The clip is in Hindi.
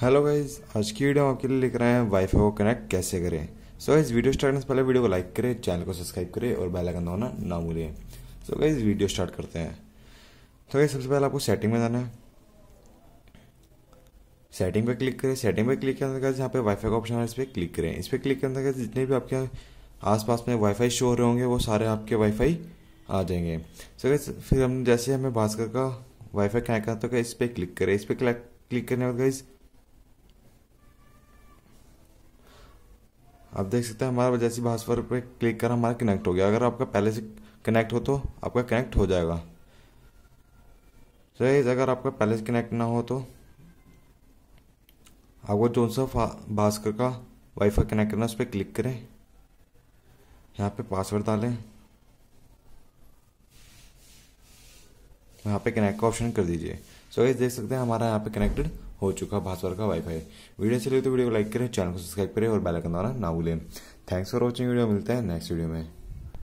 हेलो गाइज आज की वीडियो हम आपके लिए लेकर आए हैं वाईफाई को कनेक्ट कैसे करें सो so, इस वीडियो स्टार्ट करने से पहले वीडियो को लाइक करें चैनल को सब्सक्राइब करें और बेल आइकन दबाना ना भूलें so so, guys video start करते हैं तो गाइज सबसे पहले आपको सेटिंग में जाना है सेटिंग पे क्लिक करें सेटिंग पे क्लिक करने के बाद यहाँ पे वाईफाई का ऑप्शन है इस पर क्लिक करें इस पर क्लिक करने के बाद जितने भी आपके आसपास में वाईफाई शो हो रहे होंगे वो सारे आपके वाईफाई आ जाएंगे सो गाइज फिर हम जैसे हमें भास्कर का वाईफाई कनेक्ट करना तो इस पर क्लिक करें इस पर क्लिक करने के बाद गाइज़ आप देख सकते हैं हमारा जैसे भास्वर पर क्लिक कर हमारा कनेक्ट हो गया अगर आपका पहले से कनेक्ट हो तो आपका कनेक्ट हो जाएगा सो so, अगर आपका पहले से कनेक्ट ना हो तो आपको जो सा भास्कर का वाईफाई कनेक्ट करना उस पर क्लिक करें यहाँ पे पासवर्ड डालें यहाँ पे कनेक्ट का ऑप्शन कर दीजिए सो so, देख सकते हैं हमारा यहाँ पे कनेक्टेड हो चुका भास्वर का वाईफाई वीडियो अच्छी लगी तो वीडियो को लाइक करें चैनल को सब्सक्राइब करें और बैलकन द्वारा ना भूलें थैंक्स फॉर वॉचिंग वीडियो मिलते हैं नेक्स्ट वीडियो में